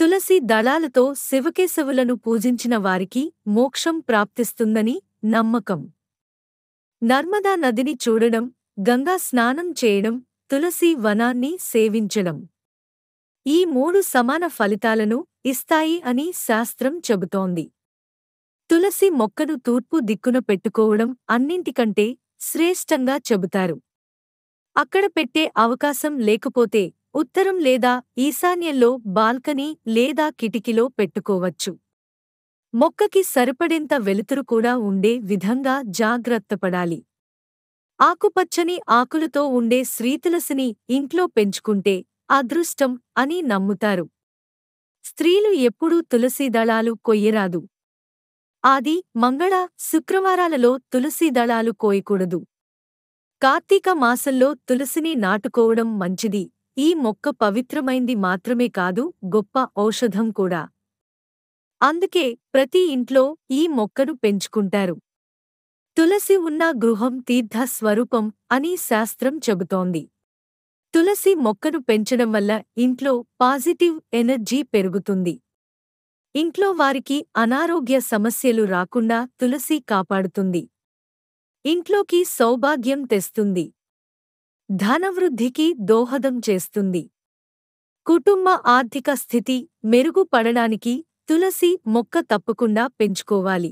తులసి దళాలతో శివకేశవులను పూజించిన వారికి మోక్షం ప్రాప్తిస్తుందని నమ్మకం నర్మదా నదిని చూడడం గంగా స్నానం చేయడం తులసి వనాన్ని సేవించడం ఈ మూడు సమాన ఫలితాలను ఇస్తాయి అని శాస్త్రం చెబుతోంది తులసి మొక్కను తూర్పు దిక్కున పెట్టుకోవడం అన్నింటికంటే శ్రేష్టంగా చెబుతారు అక్కడ పెట్టే అవకాశం లేకపోతే ఉత్తరం లేదా ఈశాన్యంలో బాల్కనీ లేదా కిటికీలో పెట్టుకోవచ్చు మొక్కకి సరిపడేంత వెలుతురు కూడా ఉండే విధంగా జాగ్రత్తపడాలి ఆకుపచ్చని ఆకులతో ఉండే శ్రీతులసిని ఇంట్లో పెంచుకుంటే అదృష్టం అని నమ్ముతారు స్త్రీలు ఎప్పుడూ తులసీదళాలు కొయ్యరాదు ఆది మంగళ శుక్రవారాలలో తులసీదళాలు కోయకూడదు కార్తీక మాసంలో తులసిని నాటుకోవడం మంచిది ఈ మొక్క పవిత్రమైంది మాత్రమే కాదు గొప్ప ఔషధం కూడా అందుకే ప్రతి ఇంట్లో ఈ మొక్కను పెంచుకుంటారు తులసి ఉన్న గృహం తీర్థ స్వరూపం అని శాస్త్రం చెబుతోంది తులసి మొక్కను పెంచడం వల్ల ఇంట్లో పాజిటివ్ ఎనర్జీ పెరుగుతుంది ఇంట్లో వారికి అనారోగ్య సమస్యలు రాకుండా తులసి కాపాడుతుంది ఇంట్లోకి సౌభాగ్యం తెస్తుంది ధనవృద్ధికి దోహదం చేస్తుంది కుటుంబ ఆర్థిక స్థితి మెరుగుపడడానికి తులసి మొక్క తప్పకుండా పెంచుకోవాలి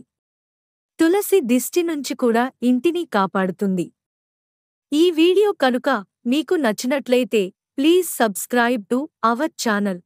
తులసి దిష్టి నుంచి కూడా ఇంటిని కాపాడుతుంది ఈ వీడియో కనుక మీకు నచ్చినట్లయితే please subscribe to our channel